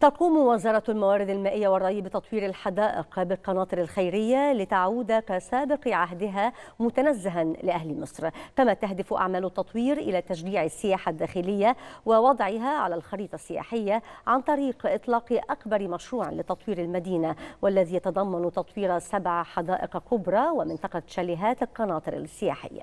تقوم وزارة الموارد المائية والري بتطوير الحدائق بالقناطر الخيرية لتعود كسابق عهدها متنزها لأهل مصر كما تهدف أعمال التطوير إلى تشجيع السياحة الداخلية ووضعها على الخريطة السياحية عن طريق إطلاق أكبر مشروع لتطوير المدينة والذي يتضمن تطوير سبع حدائق كبرى ومنطقة شاليهات القناطر السياحية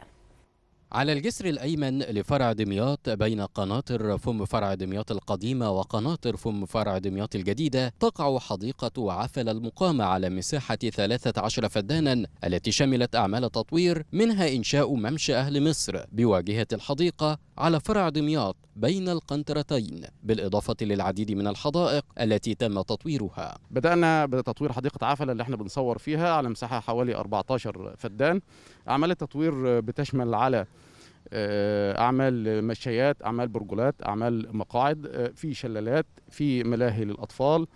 على الجسر الأيمن لفرع دمياط بين قناطر فم فرع دمياط القديمة وقناطر فم فرع دمياط الجديدة تقع حديقة عفل المقامة على مساحة 13 فدانا التي شملت أعمال تطوير منها إنشاء ممشى أهل مصر بواجهة الحديقة على فرع دمياط بين القنطرتين بالإضافة للعديد من الحدائق التي تم تطويرها بدأنا بتطوير حديقة عفلة اللي احنا بنصور فيها على مساحة حوالي 14 فدان أعمال التطوير بتشمل على آه، اعمال مشيات اعمال برجولات اعمال مقاعد آه، في شلالات في ملاهي للاطفال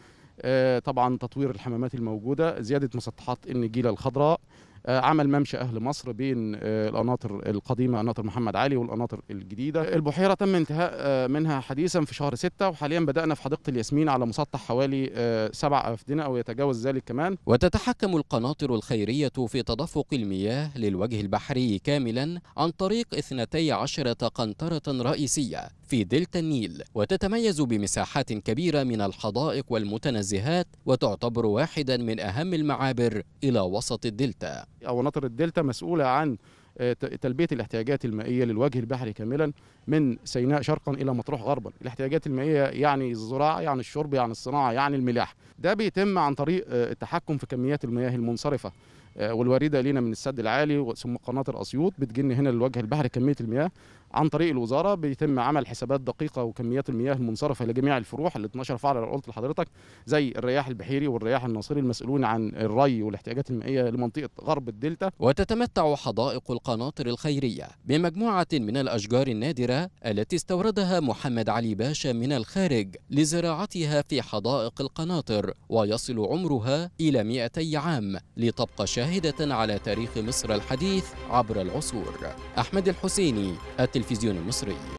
آه، طبعا تطوير الحمامات الموجوده زياده مسطحات النجيله الخضراء آه، عمل ممشى اهل مصر بين آه، القناطر القديمه قناطر محمد علي والقناطر الجديده البحيره تم انتهاء آه، منها حديثا في شهر 6 وحاليا بدانا في حديقه الياسمين على مسطح حوالي سبع افدنه او يتجاوز ذلك كمان وتتحكم القناطر الخيريه في تدفق المياه للوجه البحري كاملا عن طريق 12 قنطره رئيسيه في دلتا النيل وتتميز بمساحات كبيره من الحدائق والمتنزهات وتعتبر واحدا من اهم المعابر الى وسط الدلتا أو الدلتا مسؤولة عن آه، تلبية الاحتياجات المائية للوجه البحري كاملا من سيناء شرقا إلى مطروح غربا الاحتياجات المائية يعني الزراعة يعني الشرب يعني الصناعة يعني الملاح ده بيتم عن طريق آه، التحكم في كميات المياه المنصرفة آه، والواردة لنا من السد العالي ثم قناة الأسيوط بتجن هنا للوجه البحري كمية المياه عن طريق الوزاره بيتم عمل حسابات دقيقه وكميات المياه المنصرفه لجميع الفروع ال 12 فرع اللي قلت لحضرتك زي الرياح البحيري والرياح الناصري المسؤولون عن الري والاحتياجات المائيه لمنطقه غرب الدلتا وتتمتع حدائق القناطر الخيريه بمجموعه من الاشجار النادره التي استوردها محمد علي باشا من الخارج لزراعتها في حدائق القناطر ويصل عمرها الى 200 عام لتبقى شاهده على تاريخ مصر الحديث عبر العصور احمد الحسيني التلفزيون المصري